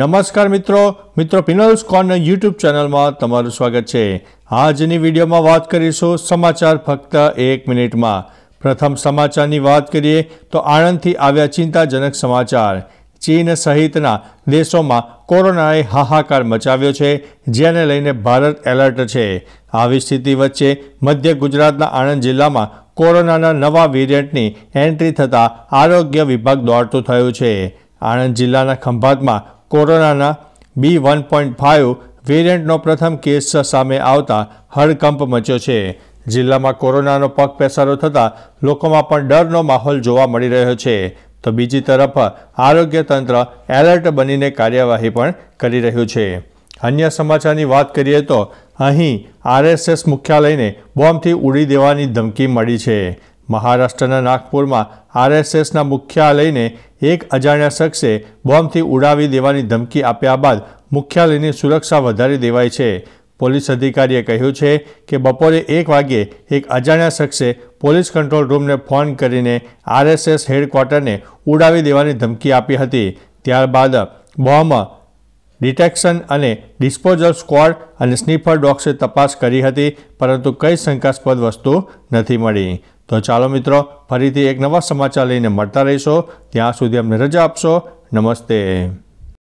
નમસ્કાર મિત્રો મિત્રો પિનલ્સ કોર્નર યુટ્યુબ ચેનલમાં તમારું સ્વાગત છે આજની વિડીયોમાં વાત કરીશું સમાચાર ફક્ત એક મિનિટમાં પ્રથમ સમાચારની વાત કરીએ તો આણંદથી આવ્યા ચિંતાજનક સમાચાર ચીન સહિતના દેશોમાં કોરોનાએ હાહાકાર મચાવ્યો છે જેને લઈને ભારત એલર્ટ છે આવી સ્થિતિ વચ્ચે મધ્ય ગુજરાતના આણંદ જિલ્લામાં કોરોનાના નવા વેરિયન્ટની એન્ટ્રી થતાં આરોગ્ય વિભાગ દોડતું થયું છે આણંદ જિલ્લાના ખંભાતમાં કોરોનાના બી વન પોઈન્ટ ફાઇવ વેરિયન્ટનો પ્રથમ કેસ સામે આવતા હડકંપ મચ્યો છે જિલ્લામાં કોરોનાનો પગ પેસારો થતાં લોકોમાં પણ ડરનો માહોલ જોવા મળી રહ્યો છે તો બીજી તરફ આરોગ્ય તંત્ર એલર્ટ બનીને કાર્યવાહી પણ કરી રહ્યું છે અન્ય સમાચારની વાત કરીએ તો અહીં આરએસએસ મુખ્યાલયને બોમ્બથી ઉડી દેવાની ધમકી મળી છે મહારાષ્ટ્રના નાગપુરમાં આરએસએસના મુખ્યાલયને એક અજાણ્યા શખ્સે બોમ્બથી ઉડાવી દેવાની ધમકી આપ્યા બાદ મુખ્યાલયની સુરક્ષા વધારી દેવાઈ છે પોલીસ અધિકારીએ કહ્યું છે કે બપોરે એક વાગ્યે એક અજાણ્યા શખ્સે પોલીસ કંટ્રોલ રૂમને ફોન કરીને આરએસએસ હેડક્વાર્ટરને ઉડાવી દેવાની ધમકી આપી હતી ત્યારબાદ બોમ્બ ડિટેક્શન અને ડિસ્પોઝલ સ્ક્વોડ અને સ્નીફર ડોગ્સે તપાસ કરી હતી પરંતુ કંઈ શંકાસ્પદ વસ્તુ નથી મળી તો ચાલો મિત્રો ફરીથી એક નવા સમાચાર લઈને મળતા રહીશો ત્યાં સુધી અમને રજા આપશો નમસ્તે